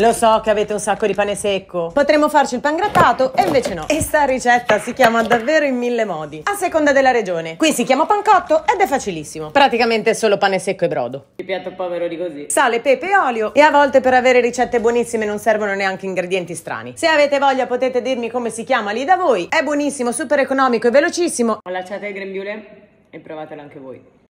Lo so che avete un sacco di pane secco. Potremmo farci il grattato e invece no. E sta ricetta si chiama davvero in mille modi, a seconda della regione. Qui si chiama pancotto ed è facilissimo. Praticamente è solo pane secco e brodo. Il piatto povero di così. Sale, pepe e olio. E a volte per avere ricette buonissime non servono neanche ingredienti strani. Se avete voglia potete dirmi come si chiama lì da voi. È buonissimo, super economico e velocissimo. Allacciate il grembiule e provatelo anche voi.